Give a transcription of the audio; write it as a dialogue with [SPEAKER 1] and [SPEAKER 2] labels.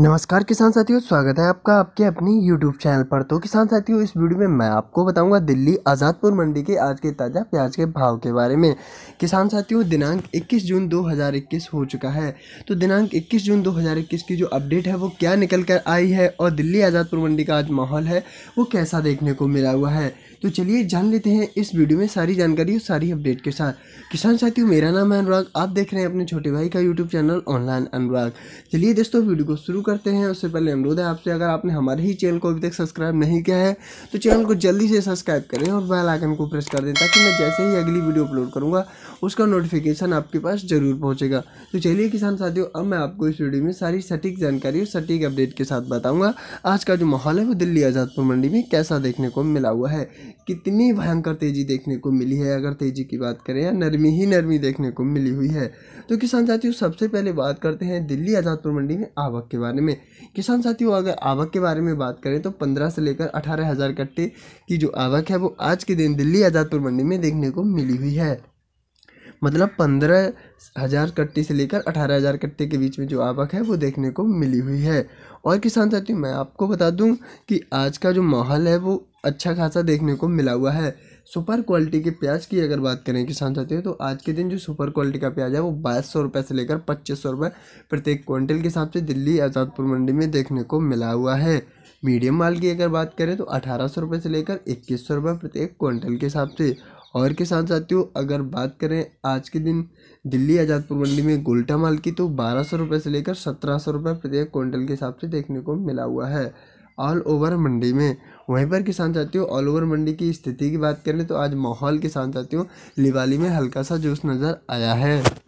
[SPEAKER 1] नमस्कार किसान साथियों स्वागत है आपका आपके अपने यूट्यूब चैनल पर तो किसान साथियों इस वीडियो में मैं आपको बताऊंगा दिल्ली आज़ादपुर मंडी के आज के ताज़ा प्याज के भाव के बारे में किसान साथियों दिनांक 21 जून 2021 हो चुका है तो दिनांक 21 जून 2021 की जो अपडेट है वो क्या निकल कर आई है और दिल्ली आज़ादपुर मंडी का आज माहौल है वो कैसा देखने को मिला हुआ है तो चलिए जान लेते हैं इस वीडियो में सारी जानकारी और सारी अपडेट के साथ किसान साथियों मेरा नाम है अनुराग आप देख रहे हैं अपने छोटे भाई का यूट्यूब चैनल ऑनलाइन अनुराग चलिए दोस्तों वीडियो को शुरू करते हैं उससे पहले अनुरोध है आपसे अगर आपने हमारे ही चैनल को अभी तक सब्सक्राइब नहीं किया है तो चैनल को जल्दी से सब्सक्राइब करें और बेल आइकन को प्रेस कर दें ताकि मैं जैसे ही अगली वीडियो अपलोड करूँगा उसका नोटिफिकेशन आपके पास जरूर पहुँचेगा तो चलिए किसान साथियों अब मैं आपको इस वीडियो में सारी सटीक जानकारी और सटीक अपडेट के साथ बताऊँगा आज का जो माहौल है वो दिल्ली आज़ादपुर मंडी में कैसा देखने को मिला हुआ है कितनी भयंकर तेज़ी देखने को मिली है अगर तेज़ी की बात करें या नरमी ही नरमी देखने को मिली हुई है तो किसान साथियों सबसे पहले बात करते हैं दिल्ली आज़ादपुर मंडी में आवक के बारे में किसान साथियों अगर आवक के बारे में बात करें तो पंद्रह से लेकर अठारह हज़ार कट्टे की जो आवक है वो आज के दिन दिल्ली आज़ादपुर मंडी में देखने को मिली हुई है मतलब पंद्रह हज़ार कट्टे से लेकर अठारह हज़ार कट्टे के बीच में जो आवक है वो देखने को मिली हुई है और किसान साथियों मैं आपको बता दूं कि आज का जो माहौल है वो अच्छा खासा देखने को मिला हुआ है सुपर क्वालिटी के प्याज की अगर बात करें किसान साथियों तो आज के दिन जो सुपर क्वालिटी का प्याज है वो बाईस सौ रुपये से लेकर पच्चीस सौ रुपये प्रत्येक क्विंटल के हिसाब से दिल्ली आज़ादपुर मंडी में देखने को मिला हुआ है मीडियम माल की अगर बात करें तो अठारह सौ रुपये से लेकर इक्कीस सौ रुपये प्रत्येक क्विंटल के हिसाब से और किसान साथियों अगर बात करें आज के दिन दिल्ली आज़ादपुर मंडी में गोल्टा माल की तो बारह सौ रुपये से लेकर सत्रह सौ रुपये प्रत्येक क्विंटल के हिसाब से देखने को मिला हुआ है ऑल ओवर मंडी में वहीं पर किसान साथियों ऑल ओवर मंडी की स्थिति की बात करें तो आज माहौल किसान साथियों लिवाली में हल्का सा जोश नज़र आया है